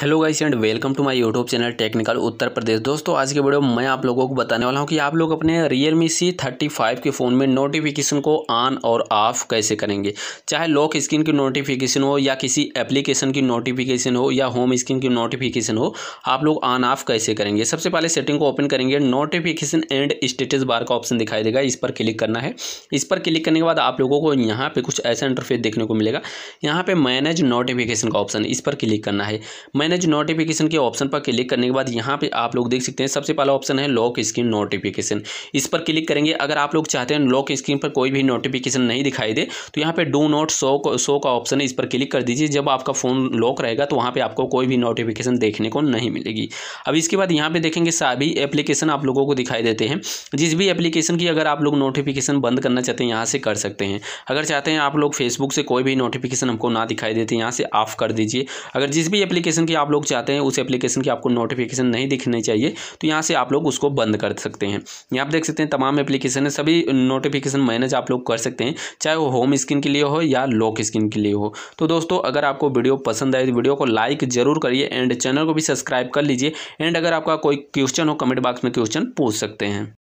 hello guys and welcome to my YouTube channel technical Uttar Pradesh दोस्तों आज के वीडियो में मैं आप लोगों को बताने वाला हूं कि आप लोग अपने Realme C thirty five के फ़ोन में नोटिफिकेशन को ऑन और ऑफ कैसे करेंगे चाहे लॉक स्क्रीन की नोटिफिकेशन हो या किसी एप्लीकेशन की नोटिफिकेशन हो या होम स्क्रीन की नोटिफिकेशन हो आप लोग ऑन ऑफ कैसे करेंगे सबसे पहले सेटिंग को ओपन करेंगे नोटिफिकेशन एंड स्टेटस बार का ऑप्शन दिखाई देगा इस पर क्लिक करना है इस पर क्लिक करने के बाद आप लोगों को यहाँ पर कुछ ऐसा इंटरफेस देखने को मिलेगा यहाँ पर मैनेज नोटिफिकेशन का ऑप्शन इस पर क्लिक करना है मैंने मैनेज नोटिफिकेशन के ऑप्शन पर क्लिक करने के बाद यहाँ पे आप लोग देख सकते हैं सबसे पहला ऑप्शन है लॉक स्क्रीन नोटिफिकेशन इस पर क्लिक करेंगे अगर आप लोग चाहते हैं लॉक स्क्रीन पर कोई भी नोटिफिकेशन नहीं दिखाई दे तो यहाँ पे डू नॉट शो शो का ऑप्शन है इस पर क्लिक कर दीजिए जब आपका फ़ोन लॉक रहेगा तो वहाँ पर आपको कोई भी नोटिफिकेशन देखने को नहीं मिलेगी अब इसके बाद यहाँ पर देखेंगे सभी एप्लीकेशन आप लोगों को दिखाई देते हैं जिस भी एप्लीकेशन की अगर आप लोग नोटिफिकेशन बंद करना चाहते हैं यहाँ से कर सकते हैं अगर चाहते हैं आप लोग फेसबुक से कोई भी नोटिफिकेशन हमको ना दिखाई देते यहाँ से ऑफ कर दीजिए अगर जिस भी एप्लीकेशन की आप लोग चाहते हैं उस एप्लीकेशन की आपको नोटिफिकेशन नहीं दिखनी चाहिए तो यहाँ से आप लोग उसको बंद कर सकते हैं यहाँ आप देख सकते हैं तमाम एप्लीकेशन है सभी नोटिफिकेशन मैनेज आप लोग कर सकते हैं चाहे वो होम स्क्रीन के लिए हो या लॉक स्क्रीन के लिए हो तो दोस्तों अगर आपको वीडियो पसंद आए तो वीडियो को लाइक जरूर करिए एंड चैनल को भी सब्सक्राइब कर लीजिए एंड अगर आपका कोई क्वेश्चन हो कमेंट बॉक्स में क्वेश्चन पूछ सकते हैं